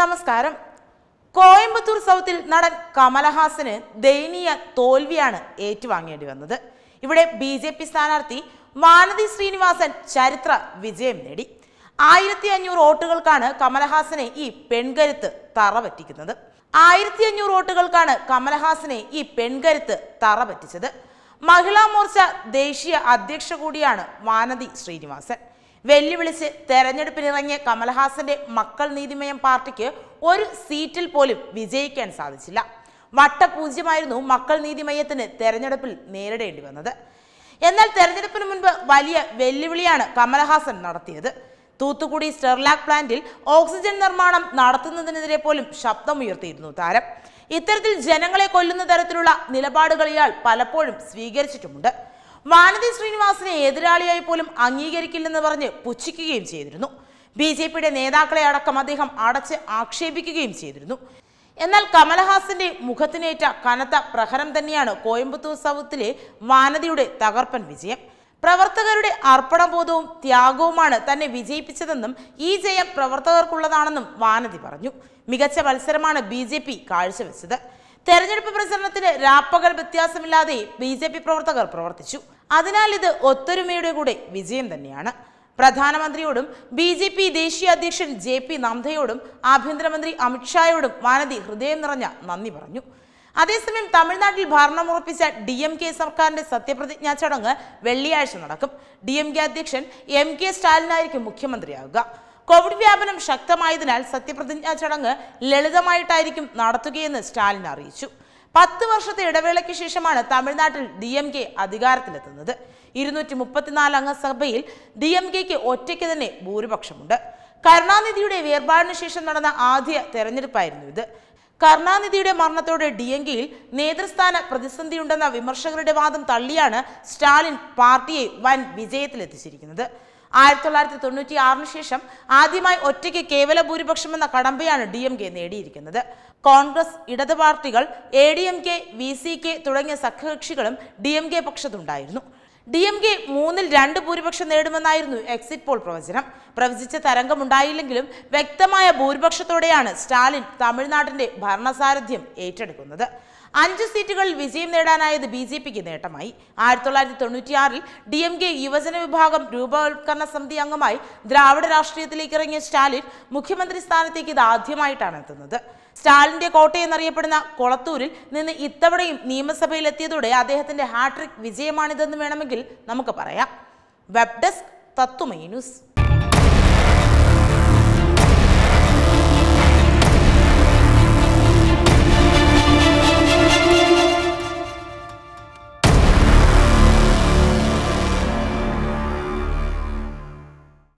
നമസ്കാരം കോയമ്പത്തൂർ സൗത്തിൽ നടൻ കമലഹാസന് ദയനീയ തോൽവിയാണ് ഏറ്റുവാങ്ങേണ്ടി വന്നത് ഇവിടെ ബി ജെ പി സ്ഥാനാർത്ഥി വാനതി ശ്രീനിവാസൻ ചരിത്ര വിജയം നേടി ആയിരത്തി അഞ്ഞൂറ് വോട്ടുകൾക്കാണ് കമലഹാസനെ ഈ പെൺകരുത്ത് തറ പറ്റിക്കുന്നത് ആയിരത്തി അഞ്ഞൂറ് വോട്ടുകൾക്കാണ് കമലഹാസനെ ഈ പെൺകരുത്ത് തറ പറ്റിച്ചത് മഹിളാ മോർച്ച ദേശീയ അധ്യക്ഷ കൂടിയാണ് വാനതി ശ്രീനിവാസൻ വെല്ലുവിളിച്ച് തെരഞ്ഞെടുപ്പിനിറങ്ങിയ കമൽഹാസന്റെ മക്കൾ നീതിമയം പാർട്ടിക്ക് ഒരു സീറ്റിൽ പോലും വിജയിക്കാൻ സാധിച്ചില്ല വട്ടപൂജ്യമായിരുന്നു മക്കൾ നീതിമയത്തിന് തെരഞ്ഞെടുപ്പിൽ നേരിടേണ്ടി വന്നത് എന്നാൽ തെരഞ്ഞെടുപ്പിന് മുൻപ് വലിയ വെല്ലുവിളിയാണ് കമൽഹാസൻ നടത്തിയത് തൂത്തുക്കുടി സ്റ്റെർലാക് പ്ലാന്റിൽ ഓക്സിജൻ നിർമ്മാണം നടത്തുന്നതിനെതിരെ പോലും ശബ്ദമുയർത്തിയിരുന്നു താരം ഇത്തരത്തിൽ ജനങ്ങളെ കൊല്ലുന്ന തരത്തിലുള്ള നിലപാടുകൾ ഇയാൾ പലപ്പോഴും സ്വീകരിച്ചിട്ടുമുണ്ട് വാനതി ശ്രീനിവാസിനെ എതിരാളിയായി പോലും അംഗീകരിക്കില്ലെന്ന് പറഞ്ഞ് പുച്ഛിക്കുകയും ചെയ്തിരുന്നു ബി ജെ പിയുടെ നേതാക്കളെ അടക്കം അദ്ദേഹം അടച്ച് ആക്ഷേപിക്കുകയും ചെയ്തിരുന്നു എന്നാൽ കമലഹാസന്റെ മുഖത്തിനേറ്റ കനത്ത പ്രഹരം തന്നെയാണ് കോയമ്പത്തൂർ സൗത്തിലെ വാനതിയുടെ തകർപ്പൻ വിജയം പ്രവർത്തകരുടെ അർപ്പണബോധവും ത്യാഗവുമാണ് തന്നെ വിജയിപ്പിച്ചതെന്നും ഈ ജയം പ്രവർത്തകർക്കുള്ളതാണെന്നും വാനതി പറഞ്ഞു മികച്ച മത്സരമാണ് ബി ജെ പി കാഴ്ചവെച്ചത് തെരഞ്ഞെടുപ്പ് പ്രചരണത്തിന് രാപ്പകൽ വ്യത്യാസമില്ലാതെ ബി ജെ പി പ്രവർത്തകർ പ്രവർത്തിച്ചു അതിനാൽ ഇത് ഒത്തൊരുമയുടെ കൂടെ വിജയം തന്നെയാണ് പ്രധാനമന്ത്രിയോടും ബി ജെ പി ദേശീയ അധ്യക്ഷൻ ജെ പി നദ്ദയോടും ആഭ്യന്തരമന്ത്രി അമിത്ഷായോടും വാനതി ഹൃദയം നിറഞ്ഞ നന്ദി പറഞ്ഞു അതേസമയം തമിഴ്നാട്ടിൽ ഭരണമുറപ്പിച്ച ഡി എം കെ സർക്കാരിന്റെ സത്യപ്രതിജ്ഞാ ചടങ്ങ് വെള്ളിയാഴ്ച നടക്കും ഡി എം കെ അധ്യക്ഷൻ എം കെ സ്റ്റാലിനായിരിക്കും മുഖ്യമന്ത്രിയാകുക കോവിഡ് വ്യാപനം ശക്തമായതിനാൽ സത്യപ്രതിജ്ഞാ ചടങ്ങ് ലളിതമായിട്ടായിരിക്കും നടത്തുകയെന്ന് സ്റ്റാലിൻ അറിയിച്ചു പത്ത് വർഷത്തെ ഇടവേളയ്ക്ക് ശേഷമാണ് തമിഴ്നാട്ടിൽ ഡി എം കെ അധികാരത്തിലെത്തുന്നത് ഇരുന്നൂറ്റി മുപ്പത്തിനാല് അംഗ സഭയിൽ ഡി എം കെക്ക് ഒറ്റയ്ക്ക് തന്നെ ഭൂരിപക്ഷമുണ്ട് കരുണാനിധിയുടെ വേർപാടിന് ശേഷം നടന്ന ആദ്യ തെരഞ്ഞെടുപ്പായിരുന്നു ഇത് കരുണാനിധിയുടെ മരണത്തോടെ ഡി എം കെയിൽ നേതൃസ്ഥാന പ്രതിസന്ധിയുണ്ടെന്ന വിമർശകരുടെ വാദം തള്ളിയാണ് സ്റ്റാലിൻ പാർട്ടിയെ വൻ വിജയത്തിലെത്തിച്ചിരിക്കുന്നത് ആയിരത്തി തൊള്ളായിരത്തി തൊണ്ണൂറ്റി ആറിന് ശേഷം ആദ്യമായി ഒറ്റയ്ക്ക് കേവല ഭൂരിപക്ഷം എന്ന കടമ്പയാണ് ഡി എം കെ നേടിയിരിക്കുന്നത് കോൺഗ്രസ് ഇടത് പാർട്ടികൾ A D M K V C K തുടങ്ങിയ സഖ്യകക്ഷികളും ഡി എം കെ പക്ഷത്തുണ്ടായിരുന്നു ഡി എം കെ മൂന്നിൽ രണ്ട് ഭൂരിപക്ഷം നേടുമെന്നായിരുന്നു എക്സിറ്റ് പോൾ പ്രവചനം പ്രവചിച്ച തരംഗമുണ്ടായില്ലെങ്കിലും വ്യക്തമായ ഭൂരിപക്ഷത്തോടെയാണ് സ്റ്റാലിൻ തമിഴ്നാട്ടിന്റെ ഭരണസാരഥ്യം ഏറ്റെടുക്കുന്നത് അഞ്ച് സീറ്റുകളിൽ വിജയം നേടാനായത് ബി ജെ പിക്ക് നേട്ടമായി ആയിരത്തി തൊള്ളായിരത്തി തൊണ്ണൂറ്റിയാറിൽ ഡി എം കെ യുവജന വിഭാഗം രൂപവത്കരണ സമിതി അംഗമായി ദ്രാവിഡ രാഷ്ട്രീയത്തിലേക്ക് ഇറങ്ങിയ സ്റ്റാലിൻ മുഖ്യമന്ത്രി സ്ഥാനത്തേക്ക് ഇത് ആദ്യമായിട്ടാണ് എത്തുന്നത് സ്റ്റാലിന്റെ കോട്ടയെന്നറിയപ്പെടുന്ന കൊളത്തൂരിൽ നിന്ന് ഇത്തവണയും നിയമസഭയിലെത്തിയതോടെ അദ്ദേഹത്തിന്റെ ഹാട്രിക് വിജയമാണിതെന്ന് വേണമെങ്കിൽ നമുക്ക് പറയാം വെബ് ഡെസ്ക് തത്വമേ ന്യൂസ്